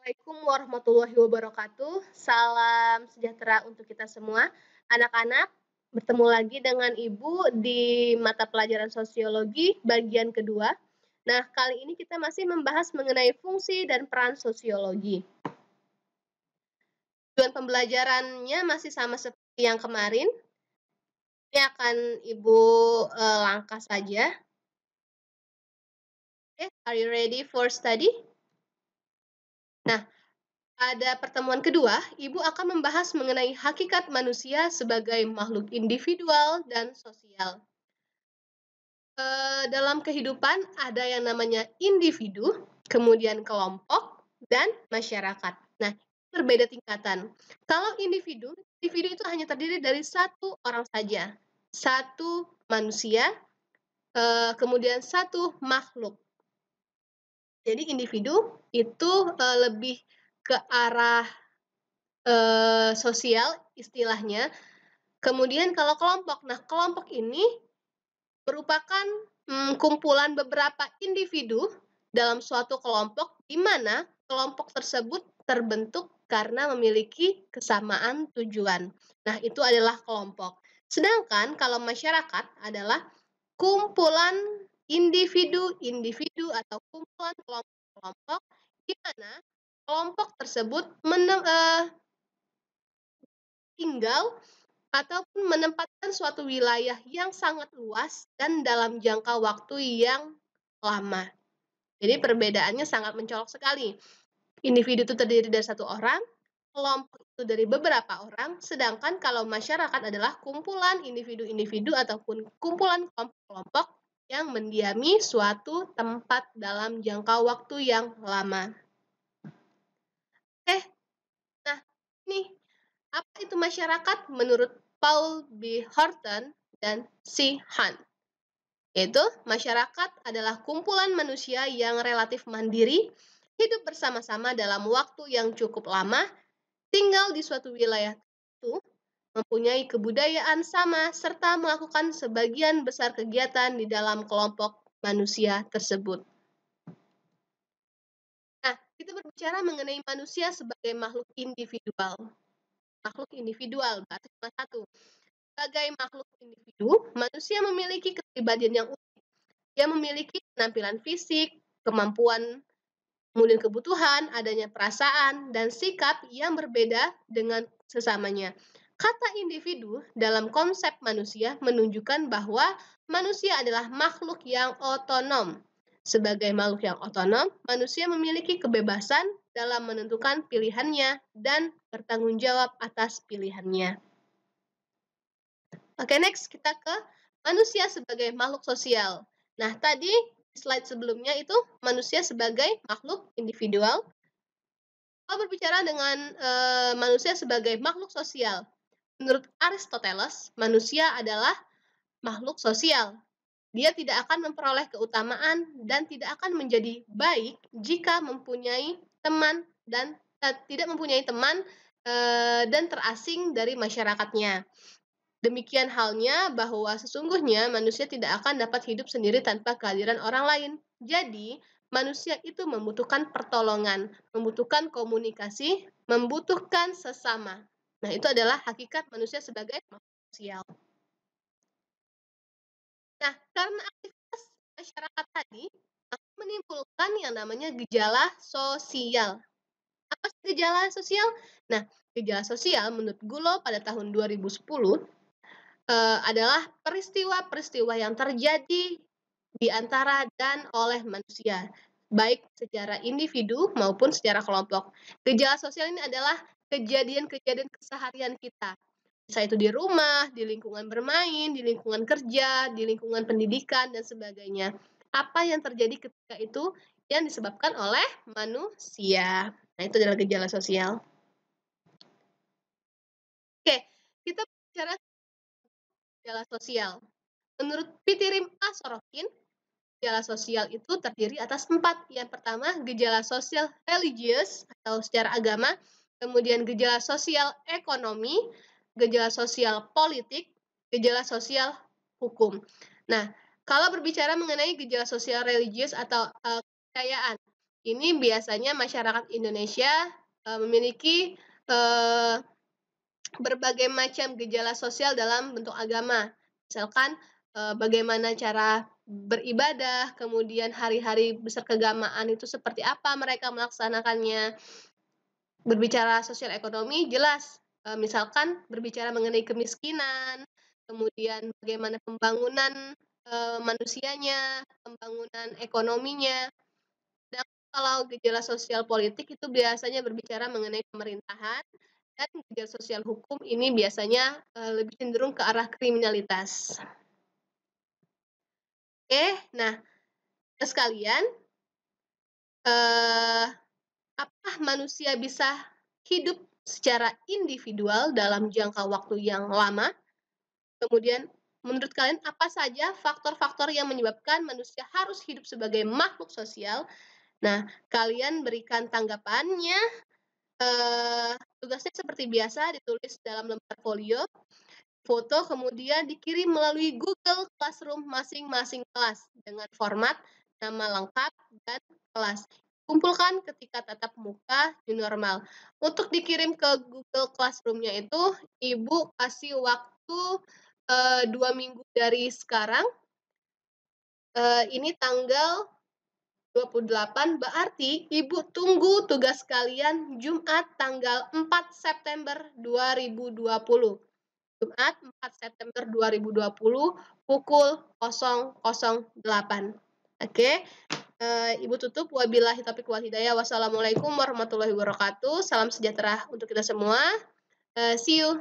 Assalamualaikum warahmatullahi wabarakatuh. Salam sejahtera untuk kita semua. Anak-anak, bertemu lagi dengan Ibu di mata pelajaran sosiologi bagian kedua. Nah, kali ini kita masih membahas mengenai fungsi dan peran sosiologi. Tujuan pembelajarannya masih sama seperti yang kemarin. Ini akan Ibu eh, langkah saja. Okay, eh, are you ready for study? Nah, pada pertemuan kedua, Ibu akan membahas mengenai hakikat manusia sebagai makhluk individual dan sosial. E, dalam kehidupan ada yang namanya individu, kemudian kelompok, dan masyarakat. Nah, berbeda tingkatan. Kalau individu, individu itu hanya terdiri dari satu orang saja, satu manusia, e, kemudian satu makhluk. Jadi individu itu uh, lebih ke arah uh, sosial istilahnya. Kemudian kalau kelompok, nah kelompok ini merupakan hmm, kumpulan beberapa individu dalam suatu kelompok di mana kelompok tersebut terbentuk karena memiliki kesamaan tujuan. Nah, itu adalah kelompok. Sedangkan kalau masyarakat adalah kumpulan individu-individu atau kumpulan kelompok-kelompok di mana kelompok tersebut menem, eh, tinggal ataupun menempatkan suatu wilayah yang sangat luas dan dalam jangka waktu yang lama. Jadi perbedaannya sangat mencolok sekali. Individu itu terdiri dari satu orang, kelompok itu dari beberapa orang, sedangkan kalau masyarakat adalah kumpulan individu-individu ataupun kumpulan kelompok-kelompok yang mendiami suatu tempat dalam jangka waktu yang lama. Oke, eh, nah nih, apa itu masyarakat menurut Paul B. Horton dan C. Hunt? Yaitu, masyarakat adalah kumpulan manusia yang relatif mandiri, hidup bersama-sama dalam waktu yang cukup lama, tinggal di suatu wilayah tertentu, mempunyai kebudayaan sama, serta melakukan sebagian besar kegiatan di dalam kelompok manusia tersebut. Nah, kita berbicara mengenai manusia sebagai makhluk individual. Makhluk individual, berarti cuma satu. Sebagai makhluk individu, manusia memiliki kepribadian yang unik. Dia memiliki penampilan fisik, kemampuan kemudian kebutuhan, adanya perasaan, dan sikap yang berbeda dengan sesamanya. Kata individu dalam konsep manusia menunjukkan bahwa manusia adalah makhluk yang otonom. Sebagai makhluk yang otonom, manusia memiliki kebebasan dalam menentukan pilihannya dan bertanggung jawab atas pilihannya. Oke, okay, next kita ke manusia sebagai makhluk sosial. Nah, tadi slide sebelumnya itu manusia sebagai makhluk individual. Kalau berbicara dengan e, manusia sebagai makhluk sosial, Menurut Aristoteles, manusia adalah makhluk sosial. Dia tidak akan memperoleh keutamaan dan tidak akan menjadi baik jika mempunyai teman dan eh, tidak mempunyai teman eh, dan terasing dari masyarakatnya. Demikian halnya bahwa sesungguhnya manusia tidak akan dapat hidup sendiri tanpa kehadiran orang lain. Jadi, manusia itu membutuhkan pertolongan, membutuhkan komunikasi, membutuhkan sesama. Nah, itu adalah hakikat manusia sebagai makhluk sosial. Nah, karena aktivitas masyarakat tadi menimbulkan yang namanya gejala sosial. Apa sih gejala sosial? Nah, gejala sosial menurut Gulo pada tahun 2010 eh, adalah peristiwa-peristiwa yang terjadi di antara dan oleh manusia, baik secara individu maupun secara kelompok. Gejala sosial ini adalah kejadian-kejadian keseharian kita. Bisa itu di rumah, di lingkungan bermain, di lingkungan kerja, di lingkungan pendidikan, dan sebagainya. Apa yang terjadi ketika itu yang disebabkan oleh manusia. Nah, itu adalah gejala sosial. Oke, kita bicara gejala sosial. Menurut Pitirim Asorokin, gejala sosial itu terdiri atas empat. Yang pertama, gejala sosial religius atau secara agama kemudian gejala sosial ekonomi, gejala sosial politik, gejala sosial hukum. Nah, kalau berbicara mengenai gejala sosial religius atau uh, eh, kepercayaan, ini biasanya masyarakat Indonesia uh, memiliki uh, berbagai macam gejala sosial dalam bentuk agama. Misalkan uh, bagaimana cara beribadah, kemudian hari-hari besar keagamaan itu seperti apa mereka melaksanakannya, berbicara sosial ekonomi jelas e, misalkan berbicara mengenai kemiskinan kemudian bagaimana pembangunan e, manusianya pembangunan ekonominya dan kalau gejala sosial politik itu biasanya berbicara mengenai pemerintahan dan gejala sosial hukum ini biasanya e, lebih cenderung ke arah kriminalitas oke nah sekalian eh apa manusia bisa hidup secara individual dalam jangka waktu yang lama? Kemudian, menurut kalian apa saja faktor-faktor yang menyebabkan manusia harus hidup sebagai makhluk sosial? Nah, kalian berikan tanggapannya. Eh, tugasnya seperti biasa ditulis dalam lembar folio, foto kemudian dikirim melalui Google Classroom masing-masing kelas dengan format nama lengkap dan kelas kumpulkan ketika tatap muka di normal. Untuk dikirim ke Google Classroom-nya itu, Ibu kasih waktu e, dua minggu dari sekarang. E, ini tanggal 28, berarti Ibu tunggu tugas kalian Jumat tanggal 4 September 2020. Jumat 4 September 2020 pukul 008. Oke, Eh, Ibu tutup wabillahi taufiq wal hidayah. Wassalamualaikum warahmatullahi wabarakatuh. Salam sejahtera untuk kita semua. Uh, see you.